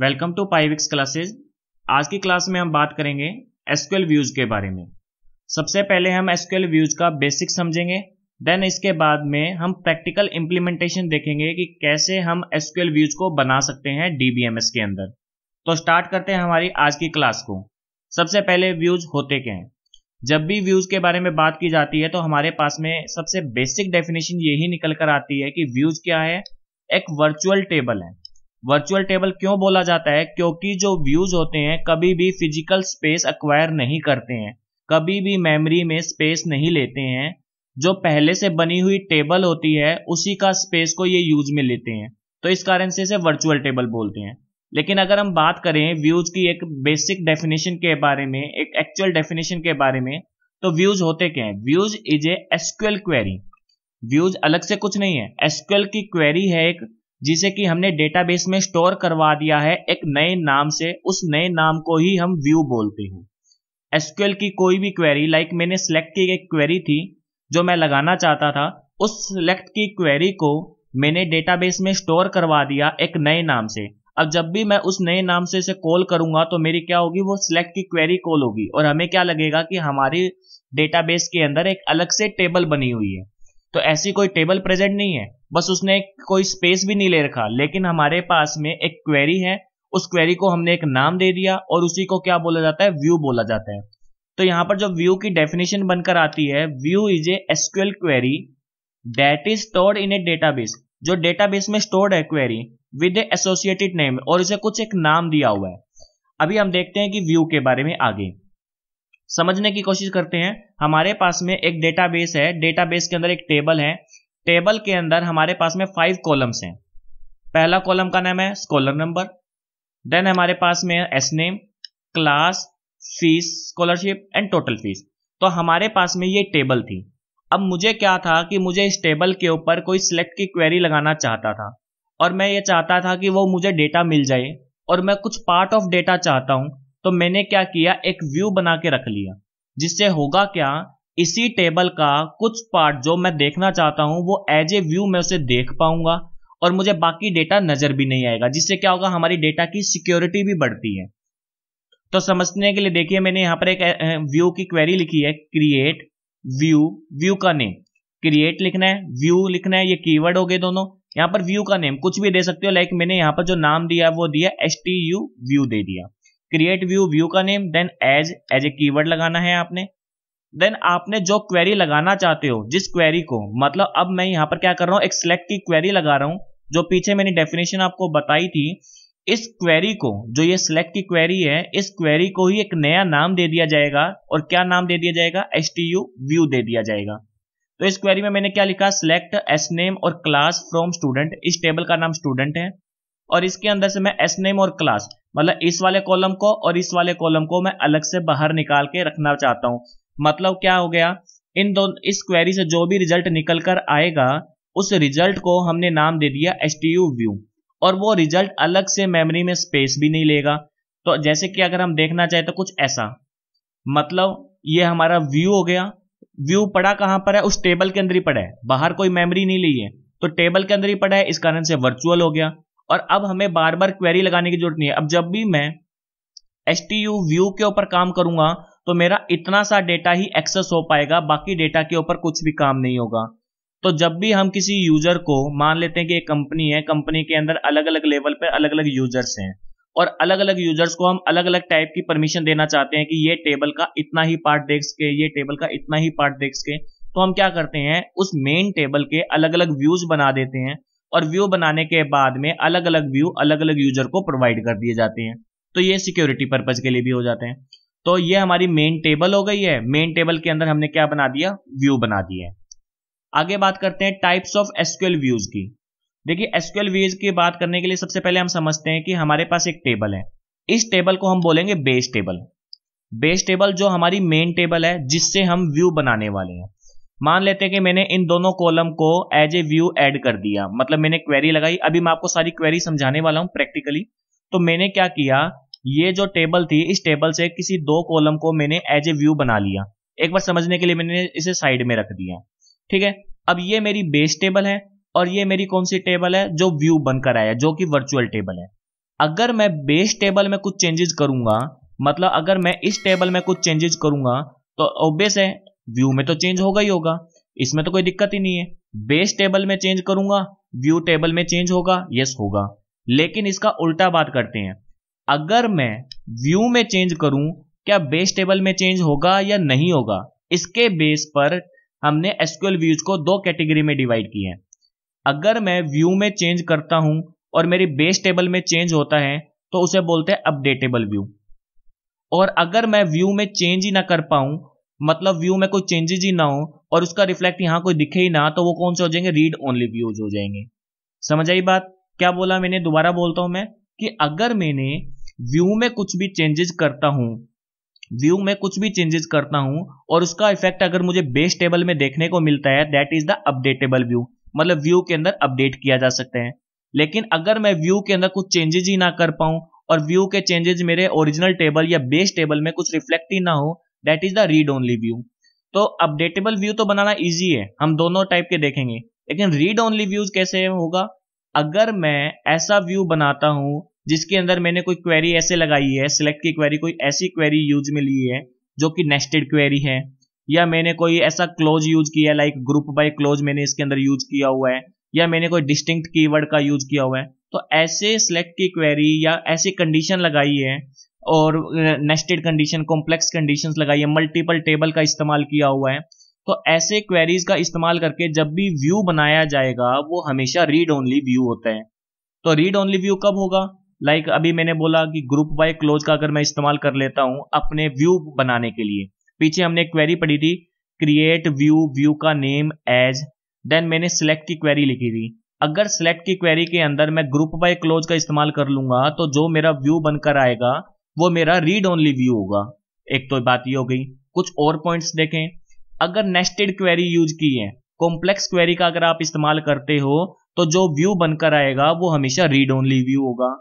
welcome to पाइविक्स classes आज की class में हम बात करेंगे एसक्यूएल व्यूज के बारे में सबसे पहले हम एसक्यूएल व्यूज का बेसिक समझेंगे देन इसके बाद में हम प्रैक्टिकल इम्प्लीमेंटेशन देखेंगे कि कैसे हम एसक्यूएल व्यूज को बना सकते हैं डीबीएमएस के अंदर तो स्टार्ट करते हैं हमारी आज की क्लास को सबसे पहले व्यूज होते क्या हैं जब भी व्यूज के बारे में बात की जाती है तो हमारे पास में सबसे बेसिक डेफिनेशन यही निकल कर आती है कि व्यूज क्या है एक वर्चुअल टेबल है वर्चुअल टेबल क्यों बोला जाता है क्योंकि जो व्यूज होते हैं कभी भी फिजिकल स्पेस अक्वायर नहीं करते हैं कभी भी मेमोरी में स्पेस नहीं लेते हैं जो पहले से बनी हुई टेबल होती है उसी का स्पेस को ये यूज में लेते हैं तो इस कारण से इसे वर्चुअल टेबल बोलते हैं लेकिन अगर हम बात करें व्यूज की एक बेसिक डेफिनेशन के बारे में एक एक्चुअल डेफिनेशन के बारे में तो व्यूज होते क्या है views is a SQL query views अलग से कुछ नहीं है एसक्यूएल की क्वेरी है एक जिसे कि हमने डेटाबेस में स्टोर करवा दिया है एक नए नाम से उस नए नाम को ही हम व्यू बोलते हैं एसक्यूएल की कोई भी क्वेरी लाइक मैंने सेलेक्ट की एक क्वेरी थी जो मैं लगाना चाहता था उस सेलेक्ट की क्वेरी को मैंने डेटाबेस में स्टोर करवा दिया एक नए नाम से अब जब भी मैं उस नए नाम से इसे कॉल करूंगा तो मेरी क्या होगी वो सिलेक्ट की क्वेरी कॉल होगी और हमें क्या लगेगा कि हमारी डेटाबेस के अंदर एक अलग से टेबल बनी हुई है तो ऐसी कोई टेबल प्रेजेंट नहीं है बस उसने कोई स्पेस भी नहीं ले रखा लेकिन हमारे पास में एक क्वेरी है उस क्वेरी को हमने एक नाम दे दिया और उसी को क्या बोला जाता है व्यू बोला जाता है तो यहां पर जो व्यू की डेफिनेशन बनकर आती है view is a SQL query that is stored in a database जो डेटाबेस में स्टोर्ड है क्वेरी विद एसोसिएटेड नेम और इसे कुछ एक नाम दिया हुआ है अभी हम देखते हैं कि व्यू के बारे में आगे समझने की कोशिश करते हैं हमारे पास में एक डेटाबेस है डेटाबेस के अंदर एक टेबल है टेबल के अंदर हमारे पास में फाइव कॉलम्स हैं पहला कॉलम का नाम है स्कॉलर नंबर देन हमारे पास में S name class fees scholarship and total fees तो हमारे पास में ये टेबल थी अब मुझे क्या था कि मुझे इस टेबल के ऊपर कोई सिलेक्ट की क्वेरी लगाना चाहता था और मैं ये चाहता था कि वो मुझे डेटा मिल जाए और मैं कुछ पार्ट ऑफ डेटा चाहता हूँ तो मैंने क्या किया एक व्यू बना के रख लिया जिससे होगा क्या इसी टेबल का कुछ पार्ट जो मैं देखना चाहता हूं वो एज ए व्यू मैं उसे देख पाऊंगा और मुझे बाकी डेटा नज़र भी नहीं आएगा जिससे क्या होगा हमारी डेटा की सिक्योरिटी भी बढ़ती है तो समझने के लिए देखिए मैंने यहाँ पर एक व्यू की क्वेरी लिखी है क्रिएट व्यू व्यू का नेम क्रिएट लिखना है व्यू लिखना है ये कीवर्ड हो गए दोनों यहाँ पर व्यू का नेम कुछ भी दे सकते हो लाइक मैंने यहाँ पर जो नाम दिया वो दिया एस टी यू व्यू दे दिया क्रिएट व्यू व्यू का name then as as a keyword लगाना है आपने देन आपने जो क्वेरी लगाना चाहते हो जिस क्वेरी को मतलब अब मैं यहाँ पर क्या कर रहा हूँ एक सिलेक्ट की क्वेरी लगा रहा हूँ जो पीछे मैंने डेफिनेशन आपको बताई थी इस क्वेरी को जो ये सिलेक्ट की क्वेरी है इस क्वेरी को ही एक नया नाम दे दिया जाएगा और क्या नाम दे दिया जाएगा एस टी यू व्यू दे दिया जाएगा तो इस क्वेरी में मैंने क्या लिखा सिलेक्ट एस नेम और क्लास फ्रॉम स्टूडेंट इस टेबल का नाम स्टूडेंट है और इसके अंदर से मैं एस नेम और क्लास मतलब इस वाले कॉलम को और इस वाले कॉलम को मैं अलग से बाहर निकाल के रखना चाहता हूँ मतलब क्या हो गया इन दो इस क्वेरी से जो भी रिजल्ट निकल कर आएगा उस रिजल्ट को हमने नाम दे दिया एस टी यू व्यू और वो रिजल्ट अलग से मेमोरी में स्पेस भी नहीं लेगा तो जैसे कि अगर हम देखना चाहें तो कुछ ऐसा मतलब ये हमारा व्यू हो गया व्यू पड़ा कहाँ पर है उस टेबल के अंदर ही पड़ा है बाहर कोई मेमोरी नहीं ली है तो टेबल के अंदर ही पड़ा है इस कारण से वर्चुअल हो गया और अब हमें बार बार क्वेरी लगाने की जरूरत नहीं है अब जब भी मैं एस टी यू व्यू के ऊपर काम करूंगा तो मेरा इतना सा डेटा ही एक्सेस हो पाएगा बाकी डेटा के ऊपर कुछ भी काम नहीं होगा तो जब भी हम किसी यूजर को मान लेते हैं कि एक कंपनी है कंपनी के अंदर अलग अलग लेवल पर अलग अलग यूजर्स हैं और अलग अलग यूजर्स को हम अलग अलग टाइप की परमिशन देना चाहते हैं कि ये टेबल का इतना ही पार्ट देख सके ये टेबल का इतना ही पार्ट देख सके तो हम क्या करते हैं उस मेन टेबल के अलग अलग व्यूज बना देते हैं और व्यू बनाने के बाद में अलग अलग व्यू अलग अलग यूजर को प्रोवाइड कर दिए जाते हैं तो ये सिक्योरिटी पर्पज के लिए भी हो जाते हैं तो ये हमारी मेन टेबल हो गई है मेन टेबल के अंदर हमने क्या बना दिया व्यू बना दिए आगे बात करते हैं टाइप्स ऑफ एसक्यूएल व्यूज की देखिए एसक्यूएल व्यूज की बात करने के लिए सबसे पहले हम समझते हैं कि हमारे पास एक टेबल है इस टेबल को हम बोलेंगे बेस टेबल बेस टेबल जो हमारी मेन टेबल है जिससे हम व्यू बनाने वाले हैं मान लेते हैं कि मैंने इन दोनों कॉलम को एज ए व्यू एड कर दिया मतलब मैंने क्वेरी लगाई अभी मैं आपको सारी क्वेरी समझाने वाला हूं प्रैक्टिकली तो मैंने क्या किया ये जो टेबल थी इस टेबल से किसी दो कॉलम को मैंने एज ए व्यू बना लिया एक बार समझने के लिए मैंने इसे साइड में रख दिया ठीक है अब ये मेरी बेस टेबल है और ये मेरी कौन सी टेबल है जो व्यू बनकर आया जो कि वर्चुअल टेबल है अगर मैं बेस टेबल में कुछ चेंजेस करूंगा मतलब अगर मैं इस टेबल में कुछ चेंजेस करूंगा तो ऑब्वियस है व्यू में तो चेंज होगा ही होगा इसमें तो कोई दिक्कत ही नहीं है बेस टेबल में चेंज करूंगा व्यू टेबल में चेंज होगा यस होगा लेकिन इसका उल्टा बात करते हैं अगर मैं व्यू में चेंज करूं क्या बेस टेबल में चेंज होगा या नहीं होगा इसके बेस पर हमने एसक्यूएल व्यूज को दो कैटेगरी में डिवाइड किए हैं अगर मैं व्यू में चेंज करता हूं और मेरी बेस टेबल में चेंज होता है तो उसे बोलते हैं अपडेटेबल व्यू और अगर मैं व्यू में चेंज ही ना कर पाऊं मतलब व्यू में कोई चेंजेज ही ना हो और उसका रिफ्लेक्ट यहां कोई दिखे ही ना तो वो कौन से हो जाएंगे रीड ओनली व्यूज हो जाएंगे समझ आई बात क्या बोला मैंने दोबारा बोलता हूं मैं कि अगर मैंने व्यू में कुछ भी चेंजेस करता हूं व्यू में कुछ भी चेंजेस करता हूं और उसका इफेक्ट अगर मुझे बेस टेबल में देखने को मिलता है that is the updatable view मतलब व्यू के अंदर अपडेट किया जा सकते हैं लेकिन अगर मैं व्यू के अंदर कुछ चेंजेज ही ना कर पाऊं और व्यू के चेंजेज मेरे ओरिजिनल टेबल या बेस टेबल में कुछ रिफ्लेक्ट ही ना हो that is the read only view तो अपडेटेबल व्यू तो बनाना ईजी है हम दोनों टाइप के देखेंगे लेकिन रीड ओनली व्यूज कैसे होगा अगर मैं ऐसा व्यू बनाता हूं जिसके अंदर मैंने कोई क्वेरी ऐसे लगाई है सिलेक्ट की क्वेरी कोई ऐसी क्वेरी यूज में ली है जो कि नेस्टेड क्वेरी है या मैंने कोई ऐसा क्लोज यूज किया लाइक ग्रुप बाय क्लोज मैंने इसके अंदर यूज किया हुआ है या मैंने कोई डिस्टिंक्ट कीवर्ड का यूज किया हुआ है तो ऐसे सिलेक्ट की क्वेरी या ऐसी कंडीशन लगाई है और नेस्टेड कंडीशन कॉम्प्लेक्स कंडीशन लगाई है मल्टीपल टेबल का इस्तेमाल किया हुआ है तो ऐसे क्वेरीज का इस्तेमाल करके जब भी व्यू बनाया जाएगा वो हमेशा रीड ओनली व्यू होता है तो रीड ओनली व्यू कब होगा लाइक like अभी मैंने बोला कि ग्रुप बाय क्लोज का अगर मैं इस्तेमाल कर लेता हूं अपने व्यू बनाने के लिए पीछे हमने क्वेरी पढ़ी थी क्रिएट व्यू व्यू का नेम एज देन मैंने सिलेक्ट की क्वेरी लिखी थी अगर सिलेक्ट की क्वेरी के अंदर मैं ग्रुप बाय क्लोज का इस्तेमाल कर लूंगा तो जो मेरा व्यू बनकर आएगा वो मेरा रीड ओनली व्यू होगा एक तो बात ये हो गई कुछ और पॉइंट्स देखें अगर नेस्टेड क्वेरी यूज की है कॉम्प्लेक्स क्वेरी का अगर आप इस्तेमाल करते हो तो जो व्यू बनकर आएगा वो हमेशा रीड ओनली व्यू होगा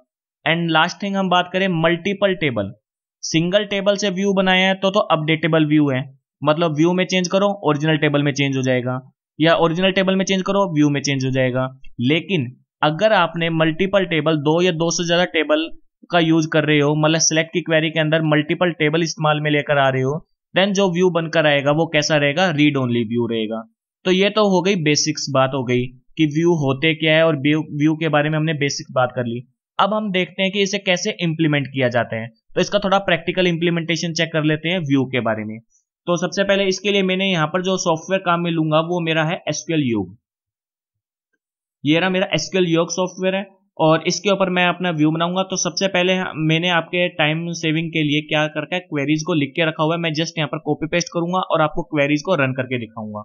एंड लास्ट थिंग हम बात करें मल्टीपल टेबल सिंगल टेबल से व्यू बनाया है तो तो अपडेटेबल व्यू है मतलब व्यू में चेंज करो ओरिजिनल टेबल में चेंज हो जाएगा या ओरिजिनल टेबल में चेंज करो व्यू में चेंज हो जाएगा लेकिन अगर आपने मल्टीपल टेबल दो या दो से ज़्यादा टेबल का यूज कर रहे हो मतलब सिलेक्ट की क्वेरी के अंदर मल्टीपल टेबल इस्तेमाल में लेकर आ रहे हो देन जो व्यू बनकर आएगा वो कैसा रहेगा रीड ओनली व्यू रहेगा तो ये तो हो गई बेसिक्स बात हो गई कि व्यू होते क्या है और व्यू के बारे में हमने बेसिक्स बात कर ली अब हम देखते हैं कि इसे कैसे इंप्लीमेंट किया जाता है तो इसका थोड़ा प्रैक्टिकल इंप्लीमेंटेशन चेक कर लेते हैं व्यू के बारे में तो सबसे पहले इसके लिए मैंने यहाँ पर जो सॉफ्टवेयर काम में लूंगा वो मेरा है एसक्यूएल योग ये रहा मेरा एसक्यूएल योग सॉफ्टवेयर है और इसके ऊपर मैं अपना व्यू बनाऊंगा तो सबसे पहले मैंने आपके टाइम सेविंग के लिए क्या करके क्वेरीज को लिख के रखा हुआ है मैं जस्ट यहाँ पर कॉपी पेस्ट करूंगा और आपको क्वेरीज को रन करके दिखाऊंगा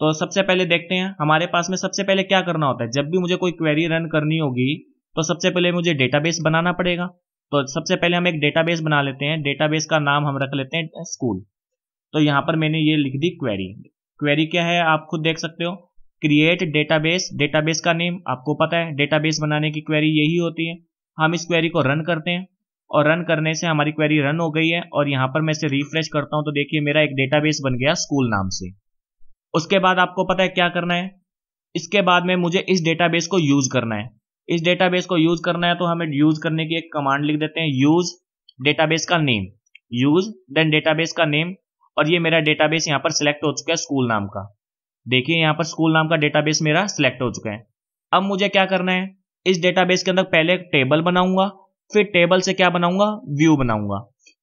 तो सबसे पहले देखते हैं हमारे पास में सबसे पहले क्या करना होता है जब भी मुझे कोई क्वेरी रन करनी होगी तो सबसे पहले मुझे डेटाबेस बनाना पड़ेगा तो सबसे पहले हम एक डेटाबेस बना लेते हैं डेटाबेस का नाम हम रख लेते हैं स्कूल तो यहाँ पर मैंने ये लिख दी क्वेरी क्वेरी क्या है आप खुद देख सकते हो क्रिएट डेटाबेस डेटाबेस का नेम आपको पता है डेटाबेस बनाने की क्वेरी यही होती है हम इस क्वेरी को रन करते हैं और रन करने से हमारी क्वेरी रन हो गई है और यहाँ पर मैं इसे रिफ्रेश करता हूँ तो देखिए मेरा एक डेटाबेस बन गया स्कूल नाम से उसके बाद आपको पता है क्या करना है इसके बाद में मुझे इस डेटाबेस को यूज करना है इस डेटाबेस को यूज करना है तो हमें यूज करने की एक कमांड लिख देते हैं यूज डेटाबेस का नेम यूज देन डेटाबेस का नेम और ये मेरा डेटाबेस यहाँ पर सिलेक्ट हो चुका है स्कूल नाम का देखिए यहाँ पर स्कूल नाम का डेटाबेस मेरा सिलेक्ट हो चुका है अब मुझे क्या करना है इस डेटाबेस के अंदर पहले टेबल बनाऊंगा फिर टेबल से क्या बनाऊंगा व्यू बनाऊंगा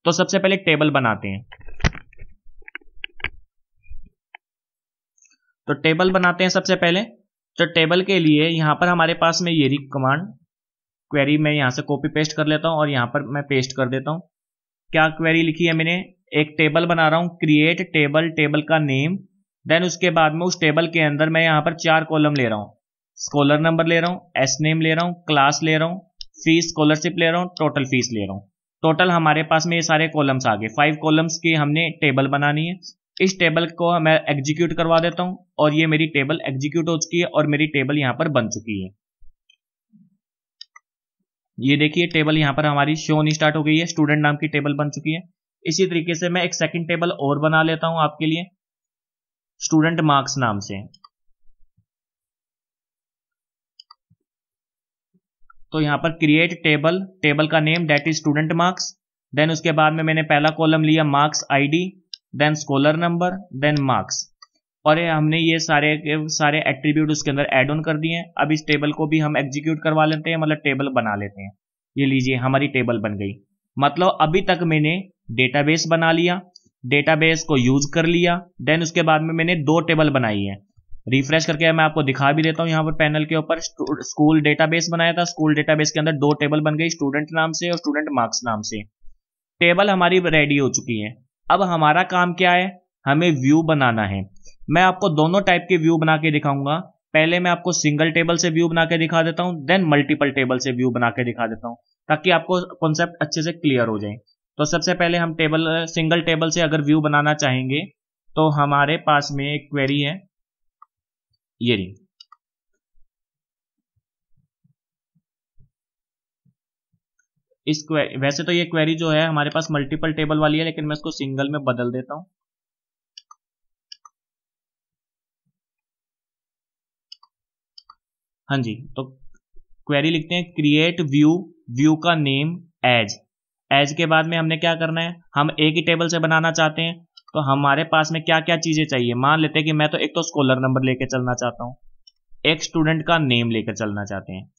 तो सबसे पहले टेबल बनाते हैं तो टेबल बनाते हैं सबसे पहले तो टेबल के लिए यहाँ पर हमारे पास में ये कमांड क्वेरी मैं यहाँ से कॉपी पेस्ट कर लेता हूँ और यहाँ पर मैं पेस्ट कर देता हूँ क्या क्वेरी लिखी है मैंने एक टेबल बना रहा हूँ क्रिएट टेबल टेबल का नेम देन उसके बाद में उस टेबल के अंदर मैं यहाँ पर चार कॉलम ले रहा हूँ स्कॉलर नंबर ले रहा हूँ एस नेम ले रहा हूँ क्लास ले रहा हूँ फीस स्कॉलरशिप ले रहा हूँ टोटल फीस ले रहा हूँ टोटल हमारे पास में ये सारे कॉलम्स आ गए फाइव कॉलम्स की हमने टेबल बनानी है इस टेबल को मैं एग्जीक्यूट करवा देता हूं और ये मेरी टेबल एग्जीक्यूट हो चुकी है और मेरी टेबल यहां पर बन चुकी है ये देखिए टेबल यहां पर हमारी शो नहीं स्टार्ट हो गई है स्टूडेंट नाम की टेबल बन चुकी है इसी तरीके से मैं एक सेकंड टेबल और बना लेता हूं आपके लिए स्टूडेंट मार्क्स नाम से तो यहां पर क्रिएट टेबल टेबल का name that is student marks then उसके बाद में मैंने पहला कॉलम लिया marks ID then scholar number then marks और ये हमने ये सारे के सारे एट्रीब्यूट उसके अंदर एड ऑन कर दिए हैं अब इस टेबल को भी हम एग्जीक्यूट करवा लेते हैं मतलब टेबल बना लेते हैं ये लीजिए हमारी टेबल बन गई मतलब अभी तक मैंने डेटाबेस बना लिया डेटाबेस को यूज कर लिया देन उसके बाद में मैंने दो टेबल बनाई है रिफ्रेश करके मैं आपको दिखा भी देता हूँ यहाँ पर पैनल के ऊपर स्कूल डेटाबेस बनाया था स्कूल डेटाबेस के अंदर दो टेबल बन गई स्टूडेंट नाम से और स्टूडेंट मार्क्स नाम से टेबल हमारी रेडी हो चुकी है अब हमारा काम क्या है हमें व्यू बनाना है मैं आपको दोनों टाइप के व्यू बना के दिखाऊंगा पहले मैं आपको सिंगल टेबल से व्यू बना के दिखा देता हूं देन मल्टीपल टेबल से व्यू बना के दिखा देता हूं ताकि आपको कॉन्सेप्ट अच्छे से क्लियर हो जाए तो सबसे पहले हम टेबल सिंगल टेबल से अगर व्यू बनाना चाहेंगे तो हमारे पास में एक क्वेरी है ये रही इस वैसे तो ये क्वेरी जो है हमारे पास मल्टीपल टेबल वाली है लेकिन मैं इसको सिंगल में बदल देता हूं हाँ जी तो क्वेरी लिखते हैं क्रिएट व्यू व्यू का नेम एज एज के बाद में हमने क्या करना है हम एक ही टेबल से बनाना चाहते हैं तो हमारे पास में क्या क्या चीज़ें चाहिए मान लेते हैं कि मैं तो एक तो स्कॉलर नंबर लेकर चलना चाहता हूं एक स्टूडेंट का नेम लेकर चलना चाहते हैं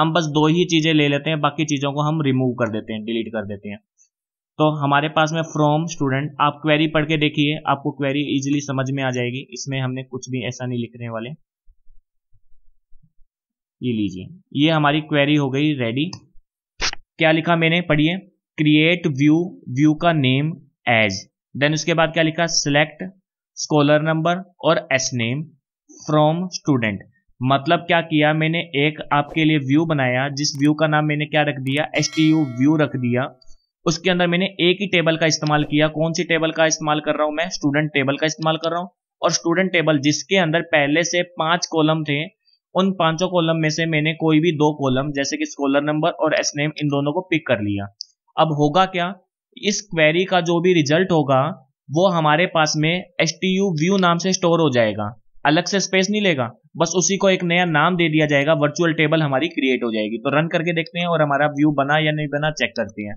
हम बस दो ही चीज़ें ले लेते हैं बाकी चीज़ों को हम रिमूव कर देते हैं डिलीट कर देते हैं तो हमारे पास में फ्रॉम स्टूडेंट आप क्वेरी पढ़ के देखिए आपको क्वेरी इजिली समझ में आ जाएगी इसमें हमने कुछ भी ऐसा नहीं लिखने वाले ये लीजिए ये हमारी क्वेरी हो गई रेडी क्या लिखा मैंने पढ़िए क्रिएट व्यू व्यू का नेम एज देन उसके बाद क्या लिखा सिलेक्ट स्कॉलर नंबर और एस नेम फ्रॉम स्टूडेंट मतलब क्या किया मैंने एक आपके लिए व्यू बनाया जिस व्यू का नाम मैंने क्या रख दिया एस टी यू व्यू रख दिया उसके अंदर मैंने एक ही टेबल का इस्तेमाल किया कौन सी टेबल का इस्तेमाल कर रहा हूं मैं स्टूडेंट टेबल का इस्तेमाल कर रहा हूं और स्टूडेंट टेबल जिसके अंदर पहले से पांच कॉलम थे उन पांचों कॉलम में से मैंने कोई भी दो कॉलम जैसे कि स्कॉलर नंबर और एस नेम इन दोनों को पिक कर लिया अब होगा क्या इस क्वेरी का जो भी रिजल्ट होगा वो हमारे पास में एस टी यू व्यू नाम से स्टोर हो जाएगा अलग से स्पेस नहीं लेगा बस उसी को एक नया नाम दे दिया जाएगा वर्चुअल टेबल हमारी क्रिएट हो जाएगी तो रन करके देखते हैं और हमारा व्यू बना या नहीं बना चेक करते हैं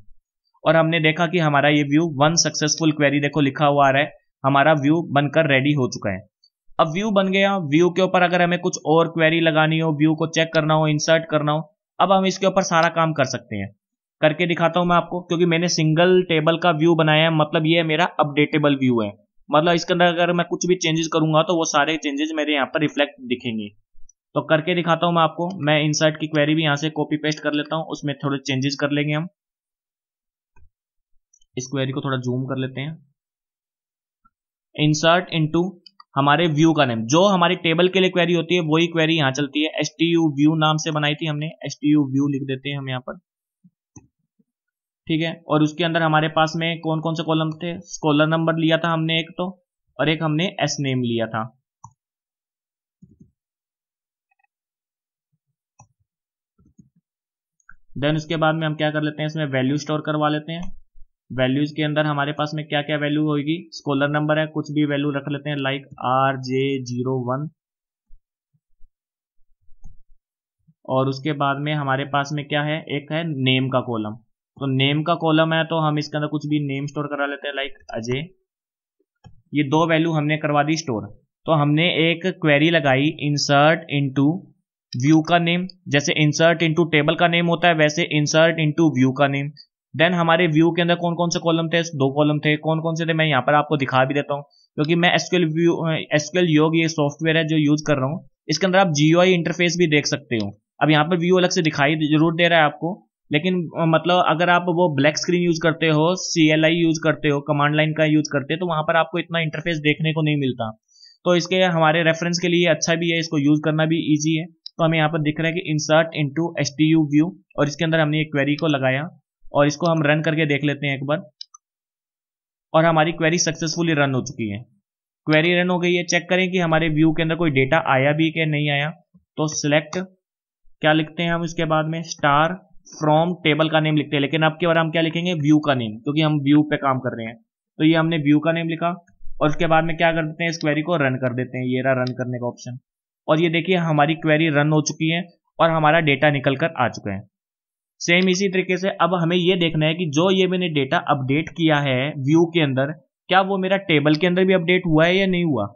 और हमने देखा कि हमारा ये व्यू वन सक्सेसफुल क्वेरी देखो लिखा हुआ आ रहा है हमारा व्यू बनकर रेडी हो चुका है अब व्यू बन गया व्यू के ऊपर अगर हमें कुछ और क्वेरी लगानी हो व्यू को चेक करना हो इंसर्ट करना हो अब हम इसके ऊपर सारा काम कर सकते हैं करके दिखाता हूं मैं आपको क्योंकि मैंने सिंगल टेबल का व्यू बनाया है मतलब ये मेरा अपडेटेबल व्यू है मतलब इसके अंदर अगर मैं कुछ भी चेंजेस करूंगा तो वो सारे चेंजेस मेरे यहाँ पर रिफ्लेक्ट दिखेंगे तो करके दिखाता हूँ मैं आपको मैं इंसर्ट की क्वेरी भी यहां से कॉपी पेस्ट कर लेता हूँ उसमें थोड़े चेंजेस कर लेंगे हम इस क्वेरी को थोड़ा जूम कर लेते हैं इंसर्ट इनटू हमारे व्यू का नेम जो हमारी टेबल के लिए क्वेरी होती है वही क्वेरी यहाँ चलती है एस टी यू व्यू नाम से बनाई थी हमने एस टी यू व्यू लिख देते हैं हम यहाँ पर ठीक है और उसके अंदर हमारे पास में कौन कौन से कॉलम थे स्कॉलर नंबर लिया था हमने एक तो और एक हमने एस नेम लिया था देन उसके बाद में हम क्या कर लेते हैं इसमें वैल्यू स्टोर करवा लेते हैं वैल्यूज के अंदर हमारे पास में क्या क्या वैल्यू होगी स्कॉलर नंबर है कुछ भी वैल्यू रख लेते हैं like R J zero one और उसके बाद में हमारे पास में क्या है एक है नेम का कॉलम तो नेम का कॉलम है तो हम इसके अंदर कुछ भी नेम स्टोर करा लेते हैं लाइक अजय ये दो वैल्यू हमने करवा दी स्टोर तो हमने एक क्वेरी लगाई इंसर्ट इनटू व्यू का नेम जैसे इंसर्ट इनटू टेबल का नेम होता है वैसे इंसर्ट इनटू व्यू का नेम देन हमारे व्यू के अंदर कौन कौन से कॉलम थे दो कॉलम थे कौन कौन से थे मैं यहाँ पर आपको दिखा भी देता हूँ क्योंकि मैं एसक्यूएल व्यू एसक्यूएल योग ये सॉफ्टवेयर है जो यूज कर रहा हूँ इसके अंदर आप जीओआई इंटरफेस भी देख सकते हो अब यहाँ पर व्यू अलग से दिखाई जरूर दे रहा है आपको लेकिन मतलब अगर आप वो ब्लैक स्क्रीन यूज करते हो सी एल आई यूज करते हो कमांड लाइन का यूज करते हो तो वहां पर आपको इतना इंटरफेस देखने को नहीं मिलता तो इसके हमारे रेफरेंस के लिए अच्छा भी है इसको यूज करना भी ईजी है तो हमें यहाँ पर दिख रहा है कि insert into S T U view और इसके अंदर हमने एक क्वेरी को लगाया और इसको हम रन करके देख लेते हैं एक बार और हमारी क्वेरी सक्सेसफुली रन हो चुकी है क्वेरी रन हो गई है चेक करें कि हमारे व्यू के अंदर कोई डेटा आया भी कि नहीं आया तो सिलेक्ट क्या लिखते हैं हम इसके बाद में स्टार फ्रॉम टेबल का नेम लिखते हैं लेकिन आपके बारे हम क्या लिखेंगे व्यू का नेम क्योंकि हम व्यू पे काम कर रहे हैं तो ये हमने व्यू का नेम लिखा और उसके बाद में क्या कर देते हैं इस क्वेरी को रन कर देते हैं ये रहा रन करने का ऑप्शन और ये देखिए हमारी क्वेरी रन हो चुकी है और हमारा डेटा निकल कर आ चुका है सेम इसी तरीके से अब हमें ये देखना है कि जो ये मैंने डेटा अपडेट किया है व्यू के अंदर क्या वो मेरा टेबल के अंदर भी अपडेट हुआ है या नहीं हुआ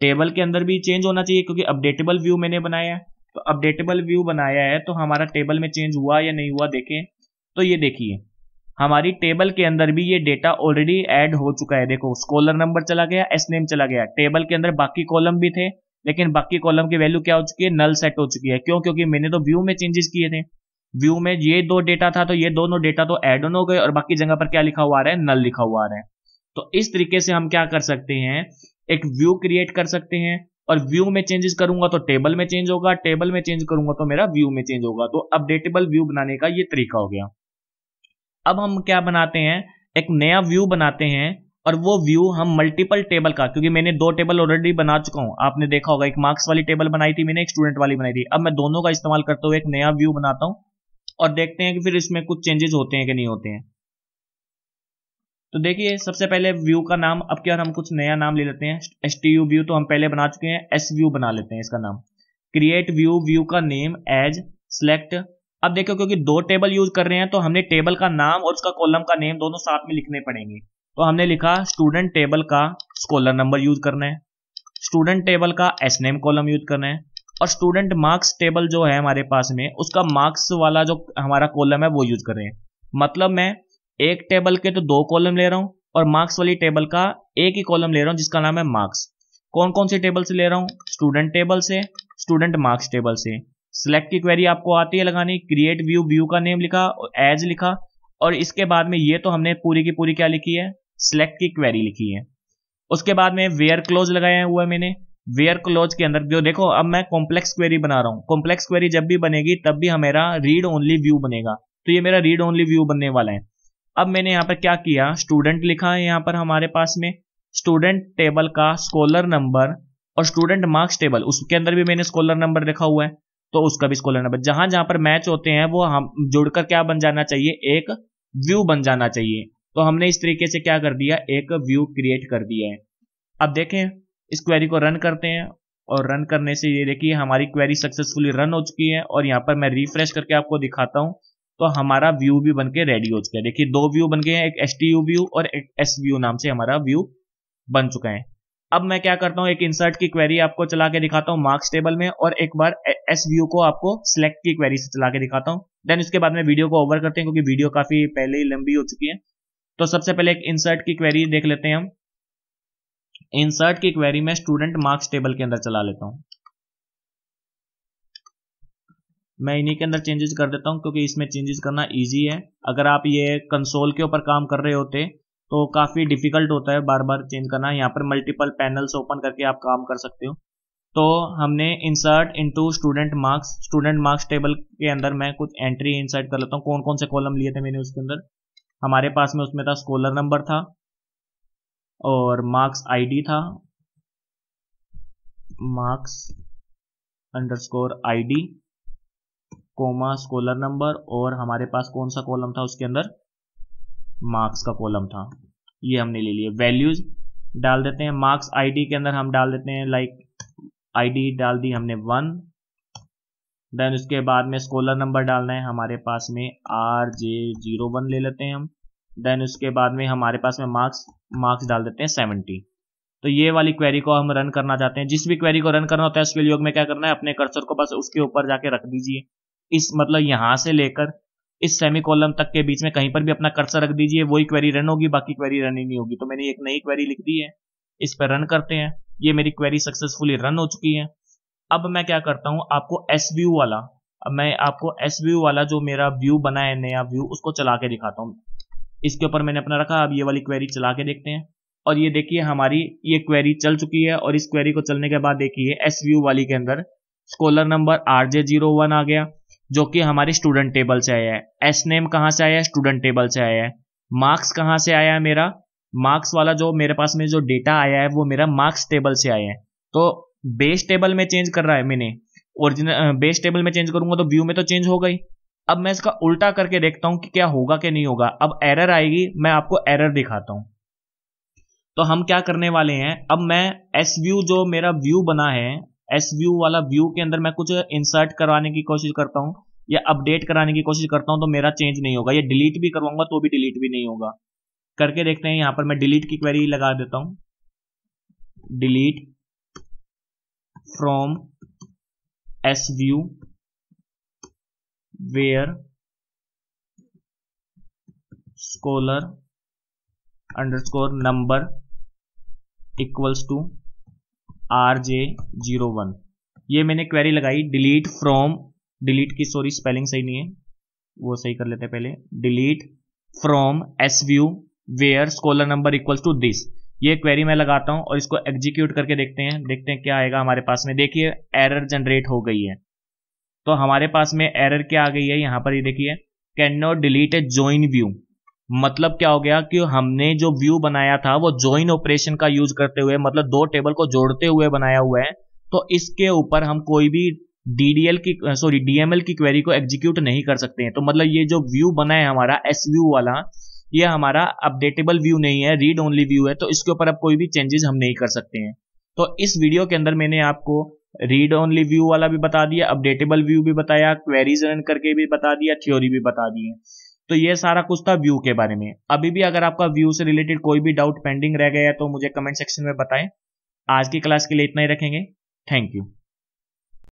टेबल के अंदर भी चेंज होना चाहिए क्योंकि अपडेटेबल व्यू मैंने बनाया है तो अपडेटेबल व्यू बनाया है तो हमारा टेबल में चेंज हुआ या नहीं हुआ देखें तो ये देखिए हमारी टेबल के अंदर भी ये डेटा ऑलरेडी ऐड हो चुका है देखो स्कॉलर नंबर चला गया एस नेम चला गया टेबल के अंदर बाकी कॉलम भी थे लेकिन बाकी कॉलम की वैल्यू क्या हो चुकी है नल सेट हो चुकी है क्यों क्योंकि मैंने तो व्यू में चेंजेस किए थे व्यू में ये दो डेटा था तो ये दोनों डेटा तो एड ऑन हो गए और बाकी जगह पर क्या लिखा हुआ आ रहा है नल लिखा हुआ आ रहा है तो इस तरीके से हम क्या कर सकते हैं एक व्यू क्रिएट कर सकते हैं और व्यू में चेंजेस करूंगा तो टेबल में चेंज होगा टेबल में चेंज करूंगा तो मेरा व्यू में चेंज होगा तो अपडेटेबल व्यू बनाने का ये तरीका हो गया अब हम क्या बनाते हैं एक नया व्यू बनाते हैं और वो व्यू हम मल्टीपल टेबल का क्योंकि मैंने दो टेबल ऑलरेडी बना चुका हूं आपने देखा होगा एक मार्क्स वाली टेबल बनाई थी मैंने एक स्टूडेंट वाली बनाई थी अब मैं दोनों का इस्तेमाल करते हुए एक नया व्यू बनाता हूँ और देखते हैं कि फिर इसमें कुछ चेंजेस होते हैं कि नहीं होते हैं तो देखिए सबसे पहले व्यू का नाम अब क्या हम कुछ नया नाम ले लेते हैं एस टी यू व्यू तो हम पहले बना चुके हैं एस व्यू बना लेते हैं इसका नाम क्रिएट व्यू व्यू का नेम एज सेलेक्ट अब देखो क्योंकि दो टेबल यूज कर रहे हैं तो हमने टेबल का नाम और उसका कॉलम का नेम दोनों साथ में लिखने पड़ेंगे तो हमने लिखा स्टूडेंट टेबल का स्कॉलर नंबर यूज करना है स्टूडेंट टेबल का एस नेम कॉलम यूज करना है और स्टूडेंट मार्क्स टेबल जो है हमारे पास में उसका मार्क्स वाला जो हमारा कॉलम है वो यूज कर रहे हैं मतलब मैं एक टेबल के तो दो कॉलम ले रहा हूं और मार्क्स वाली टेबल का एक ही कॉलम ले रहा हूं जिसका नाम है मार्क्स कौन कौन से टेबल से ले रहा हूं स्टूडेंट टेबल से स्टूडेंट मार्क्स टेबल से सिलेक्ट की क्वेरी आपको आती है लगानी क्रिएट व्यू व्यू का नेम लिखा एज लिखा और इसके बाद में ये तो हमने पूरी की पूरी क्या लिखी है सिलेक्ट की क्वेरी लिखी है उसके बाद में वेयर क्लोज लगाया हुआ है मैंने वेयर क्लोज के अंदर जो देखो अब मैं कॉम्प्लेक्स क्वेरी बना रहा हूँ कॉम्प्लेक्स क्वेरी जब भी बनेगी तब भी हमारा रीड ओनली व्यू बनेगा तो ये मेरा रीड ओनली व्यू बनने वाला है अब मैंने यहाँ पर क्या किया स्टूडेंट लिखा है यहाँ पर हमारे पास में स्टूडेंट टेबल का स्कॉलर नंबर और स्टूडेंट मार्क्स टेबल उसके अंदर भी मैंने स्कॉलर नंबर लिखा हुआ है तो उसका भी स्कॉलर नंबर जहां जहां पर मैच होते हैं वो हम जुड़कर क्या बन जाना चाहिए एक व्यू बन जाना चाहिए तो हमने इस तरीके से क्या कर दिया एक व्यू क्रिएट कर दिया है अब देखें इस क्वेरी को रन करते हैं और रन करने से ये देखिए हमारी क्वेरी सक्सेसफुली रन हो चुकी है और यहाँ पर मैं रिफ्रेश करके आपको दिखाता हूँ तो हमारा व्यू भी बन के रेडी हो चुका है देखिए दो व्यू बन गए हैं एक एस टी यू व्यू और एक एस व्यू नाम से हमारा व्यू बन चुका है अब मैं क्या करता हूँ एक इंसर्ट की क्वेरी आपको चला के दिखाता हूँ मार्क्स टेबल में और एक बार एस व्यू को आपको सिलेक्ट की क्वेरी से चला के दिखाता हूँ देन उसके बाद में वीडियो को ओवर करते हैं क्योंकि वीडियो काफी पहले ही लंबी हो चुकी है तो सबसे पहले एक इंसर्ट की क्वेरी देख लेते हैं हम इंसर्ट की क्वेरी में स्टूडेंट मार्क्स टेबल के अंदर चला लेता हूँ मैं इन्हीं के अंदर चेंजेस कर देता हूँ क्योंकि इसमें चेंजेस करना ईजी है अगर आप ये कंसोल के ऊपर काम कर रहे होते तो काफ़ी डिफिकल्ट होता है बार बार चेंज करना यहाँ पर मल्टीपल पैनल्स ओपन करके आप काम कर सकते हो तो हमने insert into student marks student marks table के अंदर मैं कुछ एंट्री इंसर्ट कर लेता हूँ कौन कौन से कॉलम लिए थे मैंने उसके अंदर हमारे पास में उसमें था स्कॉलर नंबर था और मार्क्स आईडी था marks underscore ID comma scholar number और हमारे पास कौन सा कॉलम था उसके अंदर मार्क्स का कॉलम था ये हमने ले लिए वैल्यूज डाल देते हैं मार्क्स आईडी के अंदर हम डाल देते हैं लाइक आईडी डाल दी हमने वन देन उसके बाद में स्कोलर नंबर डालना है हमारे पास में आर जे जीरो वन ले लेते हैं हम देन उसके बाद में हमारे पास में मार्क्स मार्क्स डाल देते हैं सेवेंटी तो ये वाली क्वेरी को हम रन करना चाहते हैं जिस भी क्वेरी को रन करना होता है उसके योग में क्या करना है अपने कर्सर को बस उसके ऊपर जाके रख दीजिए इस मतलब यहां से लेकर इस सेमी कॉलम तक के बीच में कहीं पर भी अपना कर्सर रख दीजिए वही क्वेरी रन होगी बाकी क्वेरी रन ही नहीं होगी तो मैंने एक नई क्वेरी लिख दी है इस पर रन करते हैं ये मेरी क्वेरी सक्सेसफुली रन हो चुकी है अब मैं क्या करता हूं आपको एस व्यू वाला अब मैं आपको एस व्यू वाला जो मेरा व्यू बना है नया व्यू उसको चला के दिखाता हूँ इसके ऊपर मैंने अपना रखा अब ये वाली क्वेरी चला के देखते हैं और ये देखिए हमारी ये क्वेरी चल चुकी है और इस क्वेरी को चलने के बाद देखिए एस व्यू वाली के अंदर scholar number R J zero one आ गया जो कि हमारी स्टूडेंट टेबल से आया है एस नेम कहाँ से आया है स्टूडेंट टेबल से आया है मार्क्स कहाँ से आया है मेरा मार्क्स वाला जो मेरे पास में जो डेटा आया है वो मेरा मार्क्स टेबल से आया है तो बेस टेबल में चेंज कर रहा है मैंने ओरिजिनल बेस टेबल में चेंज करूंगा तो व्यू में तो चेंज हो गई अब मैं इसका उल्टा करके देखता हूं कि क्या होगा क्या नहीं होगा अब एरर आएगी मैं आपको एरर दिखाता हूं तो हम क्या करने वाले हैं अब मैं एस व्यू जो मेरा व्यू बना है एस व्यू वाला व्यू के अंदर मैं कुछ इंसर्ट करवाने की कोशिश करता हूँ या अपडेट कराने की कोशिश करता हूँ तो मेरा चेंज नहीं होगा या डिलीट भी करवाऊंगा तो भी डिलीट भी नहीं होगा करके देखते हैं यहां पर मैं डिलीट की क्वेरी लगा देता हूं delete from S view where scholar underscore number equals to R J zero one ये मैंने क्वेरी लगाई डिलीट फ्रॉम डिलीट की सॉरी स्पेलिंग सही नहीं है वो सही कर लेते हैं पहले delete from S view where scholar number equals to this ये क्वेरी मैं लगाता हूं और इसको एग्जीक्यूट करके देखते हैं देखते हैं क्या आएगा हमारे पास में देखिए एरर जनरेट हो गई है तो हमारे पास में एरर क्या आ गई है यहाँ पर ये देखिए cannot delete a join view मतलब क्या हो गया कि हमने जो व्यू बनाया था वो ज्वाइन ऑपरेशन का यूज करते हुए मतलब दो टेबल को जोड़ते हुए बनाया हुआ है तो इसके ऊपर हम कोई भी डीडीएल की सॉरी डीएमएल की क्वेरी को एग्जीक्यूट नहीं कर सकते हैं तो मतलब ये जो व्यू बना है हमारा एस व्यू वाला ये हमारा अपडेटेबल व्यू नहीं है रीड ओनली व्यू है तो इसके ऊपर अब कोई भी चेंजेस हम नहीं कर सकते हैं तो इस वीडियो के अंदर मैंने आपको रीड ओनली व्यू वाला भी बता दिया अपडेटेबल व्यू भी बताया क्वेरीज रन करके भी बता दिया थ्योरी भी बता दी है तो ये सारा कुछ था व्यू के बारे में अभी भी अगर आपका व्यू से रिलेटेड कोई भी डाउट पेंडिंग रह गया तो मुझे कमेंट सेक्शन में बताएं आज की क्लास के लिए इतना ही रखेंगे थैंक यू